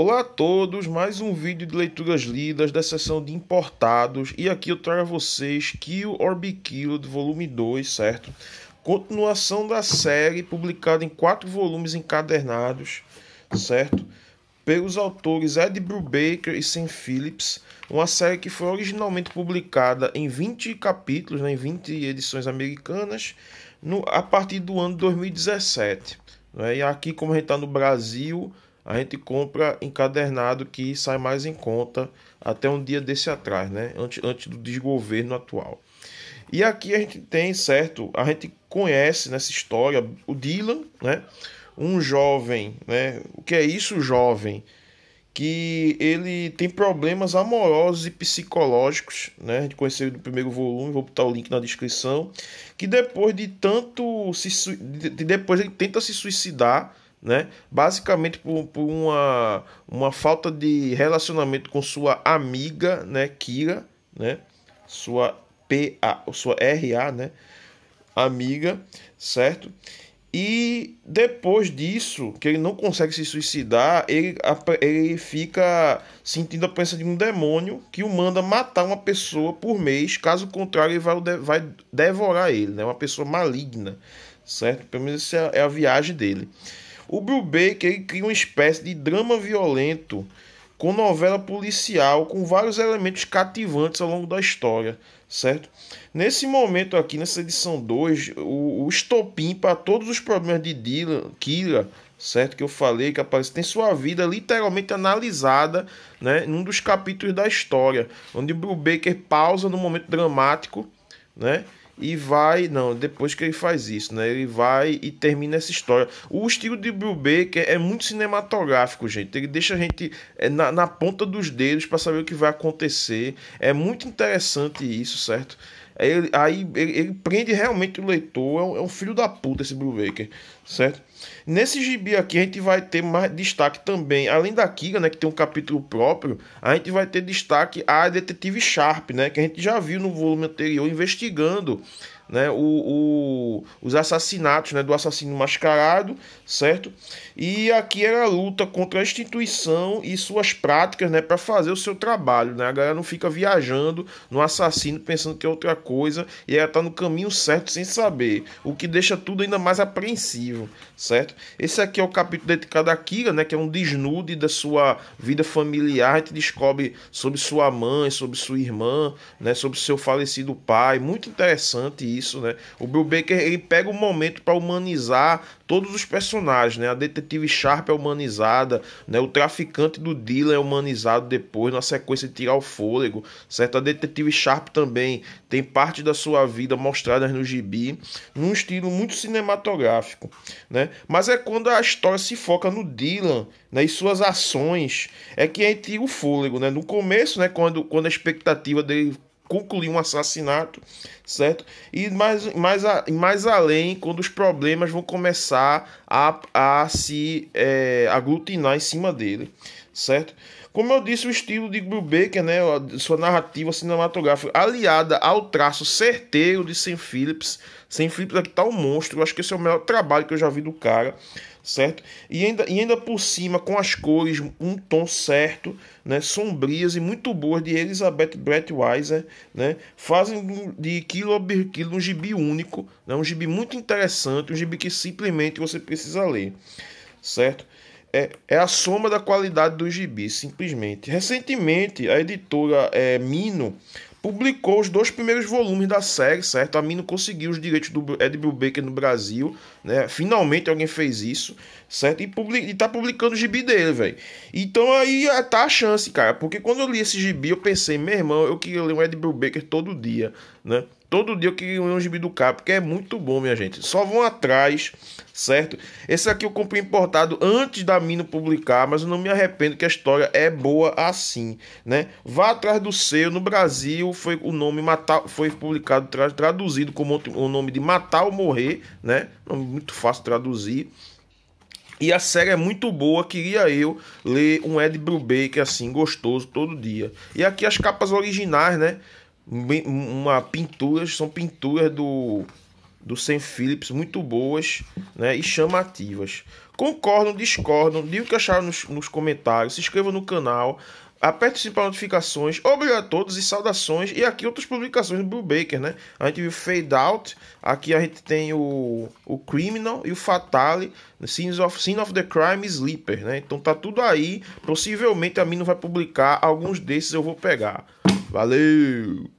Olá a todos, mais um vídeo de leituras lidas da seção de importados e aqui eu trago a vocês Kill or Be Killed, volume 2, certo? Continuação da série, publicada em quatro volumes encadernados, certo? Pelos autores Ed Brubaker e Sam Phillips, uma série que foi originalmente publicada em 20 capítulos, né, em 20 edições americanas, no, a partir do ano 2017. Né? E aqui, como a gente está no Brasil a gente compra encadernado que sai mais em conta até um dia desse atrás, né? Antes, antes do desgoverno atual. E aqui a gente tem, certo? A gente conhece nessa história o Dylan, né? Um jovem, né? O que é isso, jovem? Que ele tem problemas amorosos e psicológicos, né? A gente conheceu do primeiro volume, vou botar o link na descrição. Que depois de tanto se. De, depois ele tenta se suicidar né? Basicamente por, por, uma, uma falta de relacionamento com sua amiga, né, Kira, né? Sua PA, sua RA, né? Amiga, certo? E depois disso, que ele não consegue se suicidar, ele, ele fica sentindo a presença de um demônio que o manda matar uma pessoa por mês, caso contrário, ele vai, vai devorar ele, né? Uma pessoa maligna, certo? Pelo menos essa é a viagem dele. O Bill Baker ele cria uma espécie de drama violento com novela policial, com vários elementos cativantes ao longo da história, certo? Nesse momento aqui, nessa edição 2, o, o estopim para todos os problemas de Dylan, Kira, certo? Que eu falei que aparece, tem sua vida literalmente analisada, né? Num dos capítulos da história, onde o Bill Baker pausa no momento dramático, né? e vai. Não, depois que ele faz isso, né? Ele vai e termina essa história. O estilo de Bill Baker é muito cinematográfico, gente. Ele deixa a gente eh, na, na ponta dos dedos para saber o que vai acontecer. É muito interessante isso, certo? Ele, aí ele, ele, prende realmente o leitor, é um, é um filho da puta esse Blue Baker, certo? Nesse gibi aqui a gente vai ter mais destaque também, além da Kira, né, que tem um capítulo próprio, a gente vai ter destaque a detetive Sharp, né, que a gente já viu no volume anterior investigando né, o, o, os assassinatos né, do assassino mascarado, certo? E aqui era a luta contra a instituição e suas práticas né, para fazer o seu trabalho. Né? A galera não fica viajando no assassino pensando que é outra coisa e ela está no caminho certo sem saber, o que deixa tudo ainda mais apreensivo, certo? Esse aqui é o capítulo dedicado a Kira, né, que é um desnude da sua vida familiar. A gente descobre sobre sua mãe, sobre sua irmã, né, sobre seu falecido pai. Muito interessante isso isso, né? O Bill Baker ele pega um momento para humanizar todos os personagens, né? A detetive Sharp é humanizada, né? O traficante do Dylan é humanizado depois na sequência de tirar o fôlego, certo? A detetive Sharp também tem parte da sua vida mostrada no gibi, num estilo muito cinematográfico, né? Mas é quando a história se foca no Dylan, né? E suas ações é que a gente tira o fôlego, né? No começo, né? Quando, quando a expectativa dele concluir um assassinato, certo? E mais, mais, a, mais além, quando os problemas vão começar a, a se é, aglutinar em cima dele, certo? Como eu disse, o estilo de Brubaker, né, sua narrativa cinematográfica aliada ao traço certeiro de Sam Phillips. Sam Phillips aqui tá um monstro, eu acho que esse é o melhor trabalho que eu já vi do cara, certo? E ainda, e ainda por cima, com as cores, um tom certo, né, sombrias e muito boas de Elizabeth Brett Weiser, né, fazem de quilo a quilo um gibi único, né, um gibi muito interessante, um gibi que simplesmente você precisa ler, certo? é, é a soma da qualidade do gibi, simplesmente. Recentemente, a editora é, Mino publicou os dois primeiros volumes da série, certo? A Mino conseguiu os direitos do Ed Bill Baker no Brasil, né? Finalmente alguém fez isso, certo? E, public... E tá publicando o gibi dele, velho. Então aí é, tá a chance, cara, porque quando eu li esse gibi eu pensei, meu irmão, eu queria ler um Ed Bill Baker todo dia, né? Todo dia eu queria ler um gibi do cara, porque é muito bom, minha gente. Só vão atrás, certo? Esse aqui eu comprei importado antes da Mino publicar, mas eu não me arrependo que a história é boa assim, né? Vá atrás do seu no Brasil Brasil foi o nome Matar, foi publicado, traduzido como o nome de Matar ou Morrer, né? Muito fácil traduzir. E a série é muito boa, queria eu ler um Ed Brubaker é assim, gostoso, todo dia. E aqui as capas originais, né? Uma pintura, são pinturas do do Sam Phillips muito boas né, e chamativas. Concordam, discordam, digam o que acharam nos, nos comentários, se inscrevam no canal, aperte-se para notificações, obrigado a todos e saudações. E aqui outras publicações do Bill Baker, né? A gente viu Fade Out, aqui a gente tem o, o Criminal e o Fatale, Scene of, Sin of the Crime Sleeper, né? Então tá tudo aí, possivelmente a mim não vai publicar, alguns desses eu vou pegar. Valeu!